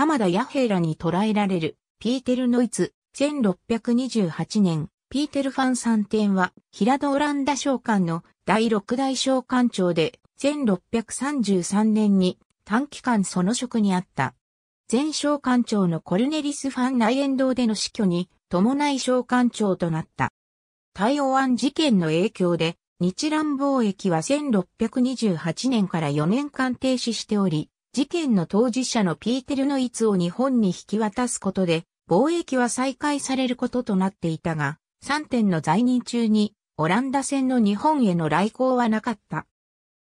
浜田弥平らに捕らえられる、ピーテル・ノイツ、1628年、ピーテル・ファン三点は、平戸オランダ商館の第六代商館長で、1633年に短期間その職にあった。前商館長のコルネリス・ファン内縁堂での死去に、伴い商館長となった。台湾事件の影響で、日蘭貿易は1628年から4年間停止しており、事件の当事者のピーテル・ノイツを日本に引き渡すことで、貿易は再開されることとなっていたが、3点の在任中に、オランダ船の日本への来航はなかった。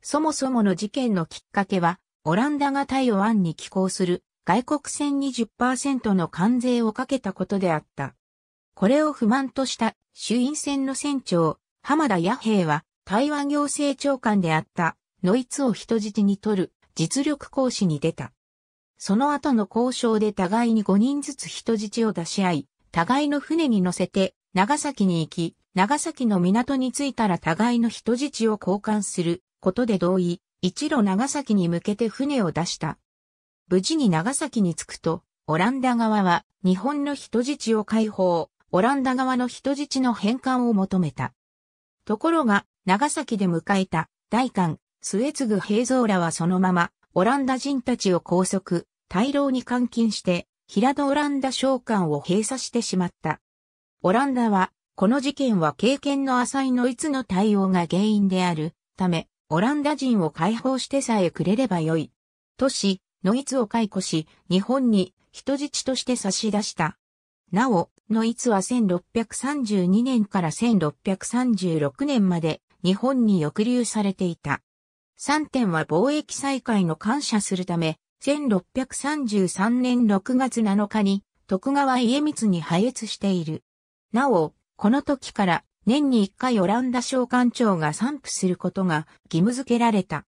そもそもの事件のきっかけは、オランダが台湾に寄港する外国船20%の関税をかけたことであった。これを不満とした衆院船の船長、浜田弥平は台湾行政長官であったノイツを人質に取る実力行使に出た。その後の交渉で互いに5人ずつ人質を出し合い、互いの船に乗せて長崎に行き、長崎の港に着いたら互いの人質を交換することで同意、一路長崎に向けて船を出した。無事に長崎に着くと、オランダ側は日本の人質を解放、オランダ側の人質の返還を求めた。ところが、長崎で迎えた、大韓、末継平蔵らはそのまま、オランダ人たちを拘束、大牢に監禁して、平戸オランダ商館を閉鎖してしまった。オランダは、この事件は経験の浅いノイツの対応が原因であるため、オランダ人を解放してさえくれればよい。とし、ノイツを解雇し、日本に人質として差し出した。なお、ノイツは1632年から1636年まで日本に抑留されていた。3点は貿易再開の感謝するため、1633年6月7日に徳川家光に破越している。なお、この時から年に1回オランダ商館長が散布することが義務付けられた。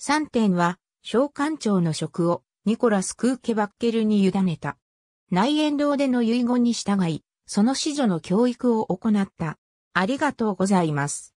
3点は商館長の職をニコラス・クーケバッケルに委ねた。内縁堂での遺言に従い、その子女の教育を行った。ありがとうございます。